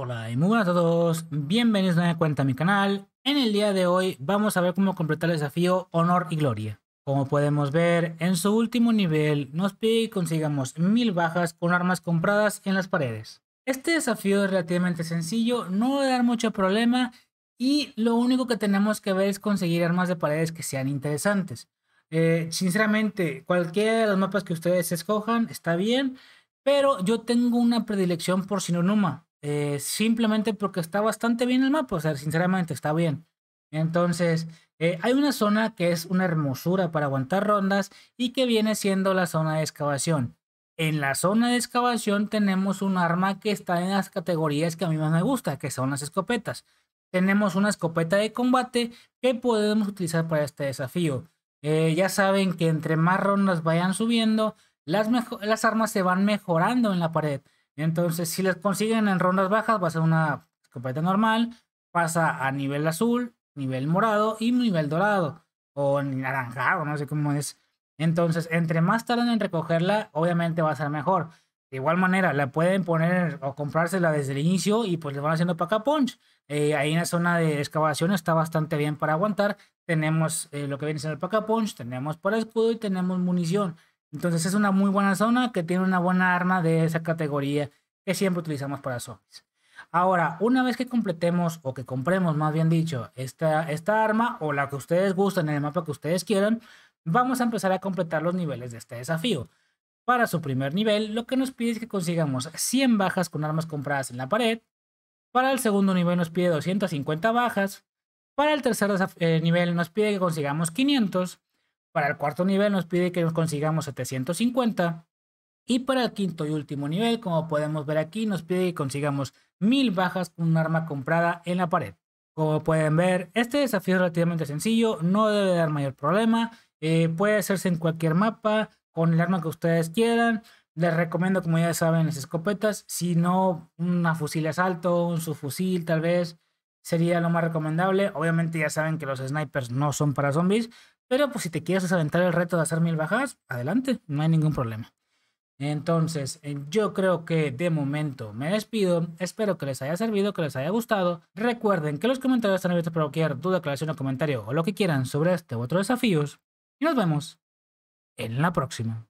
Hola y muy buenas a todos, bienvenidos de cuenta a mi canal. En el día de hoy vamos a ver cómo completar el desafío Honor y Gloria. Como podemos ver, en su último nivel nos pide que consigamos mil bajas con armas compradas en las paredes. Este desafío es relativamente sencillo, no va a dar mucho problema y lo único que tenemos que ver es conseguir armas de paredes que sean interesantes. Eh, sinceramente, cualquiera de los mapas que ustedes escojan está bien, pero yo tengo una predilección por Sinonuma eh, simplemente porque está bastante bien el mapa, o sea, sinceramente está bien. Entonces, eh, hay una zona que es una hermosura para aguantar rondas y que viene siendo la zona de excavación. En la zona de excavación tenemos un arma que está en las categorías que a mí más me gusta, que son las escopetas. Tenemos una escopeta de combate que podemos utilizar para este desafío. Eh, ya saben que entre más rondas vayan subiendo, las, las armas se van mejorando en la pared. Entonces, si les consiguen en rondas bajas, va a ser una escopeta normal, pasa a nivel azul, nivel morado y nivel dorado, o naranjado, no sé cómo es. Entonces, entre más tardan en recogerla, obviamente va a ser mejor. De igual manera, la pueden poner o comprársela desde el inicio y pues le van haciendo paca punch. Eh, ahí en la zona de excavación está bastante bien para aguantar. Tenemos eh, lo que viene ser el paca punch, tenemos para escudo y tenemos munición. Entonces es una muy buena zona que tiene una buena arma de esa categoría que siempre utilizamos para zombies. Ahora, una vez que completemos o que compremos, más bien dicho, esta, esta arma o la que ustedes gusten en el mapa que ustedes quieran, vamos a empezar a completar los niveles de este desafío. Para su primer nivel, lo que nos pide es que consigamos 100 bajas con armas compradas en la pared. Para el segundo nivel nos pide 250 bajas. Para el tercer eh, nivel nos pide que consigamos 500. Para el cuarto nivel nos pide que nos consigamos 750. Y para el quinto y último nivel, como podemos ver aquí, nos pide que consigamos 1000 bajas con un arma comprada en la pared. Como pueden ver, este desafío es relativamente sencillo, no debe dar mayor problema. Eh, puede hacerse en cualquier mapa, con el arma que ustedes quieran. Les recomiendo, como ya saben, las escopetas. Si no, una fusil de asalto, un subfusil tal vez, sería lo más recomendable. Obviamente ya saben que los snipers no son para zombies, pero pues si te quieres aventar el reto de hacer mil bajadas, adelante, no hay ningún problema. Entonces, eh, yo creo que de momento me despido. Espero que les haya servido, que les haya gustado. Recuerden que los comentarios están abiertos para cualquier duda, aclaración o comentario o lo que quieran sobre este u otro desafíos. Y nos vemos en la próxima.